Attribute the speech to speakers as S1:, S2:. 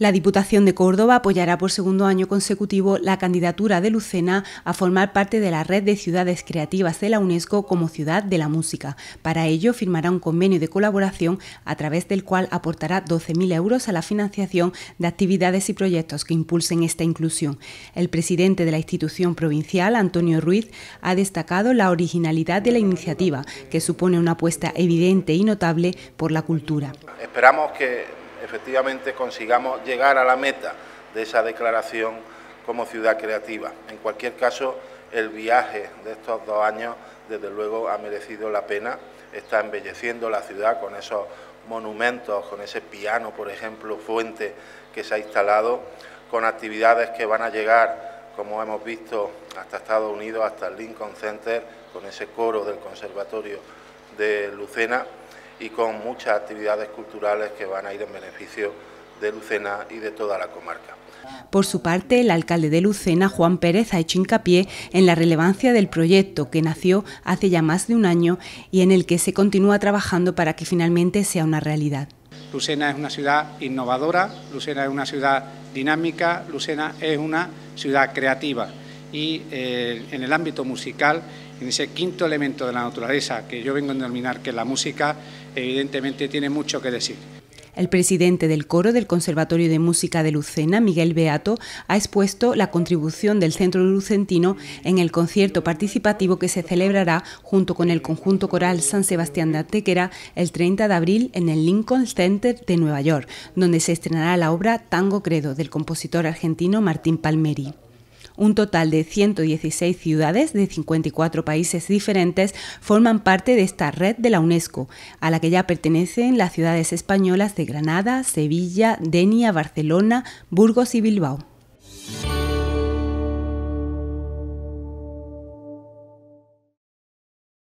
S1: La Diputación de Córdoba apoyará por segundo año consecutivo la candidatura de Lucena a formar parte de la red de ciudades creativas de la UNESCO como ciudad de la música. Para ello firmará un convenio de colaboración a través del cual aportará 12.000 euros a la financiación de actividades y proyectos que impulsen esta inclusión. El presidente de la institución provincial, Antonio Ruiz, ha destacado la originalidad de la iniciativa, que supone una apuesta evidente y notable por la cultura.
S2: Esperamos que efectivamente consigamos llegar a la meta de esa declaración como ciudad creativa. En cualquier caso, el viaje de estos dos años, desde luego, ha merecido la pena. Está embelleciendo la ciudad con esos monumentos, con ese piano, por ejemplo, fuente que se ha instalado, con actividades que van a llegar, como hemos visto, hasta Estados Unidos, hasta el Lincoln Center, con ese coro del Conservatorio de Lucena y con muchas actividades culturales que van a ir en beneficio de Lucena y de toda la comarca.
S1: Por su parte, el alcalde de Lucena, Juan Pérez, ha hecho hincapié en la relevancia del proyecto que nació hace ya más de un año y en el que se continúa trabajando para que finalmente sea una realidad.
S3: Lucena es una ciudad innovadora, Lucena es una ciudad dinámica, Lucena es una ciudad creativa y eh, en el ámbito musical, en ese quinto elemento de la naturaleza que yo vengo a denominar que es la música, evidentemente tiene mucho que decir.
S1: El presidente del coro del Conservatorio de Música de Lucena, Miguel Beato, ha expuesto la contribución del Centro Lucentino en el concierto participativo que se celebrará junto con el conjunto coral San Sebastián de Atequera el 30 de abril en el Lincoln Center de Nueva York, donde se estrenará la obra Tango Credo del compositor argentino Martín Palmeri. Un total de 116 ciudades de 54 países diferentes forman parte de esta red de la UNESCO, a la que ya pertenecen las ciudades españolas de Granada, Sevilla, Denia, Barcelona, Burgos y Bilbao.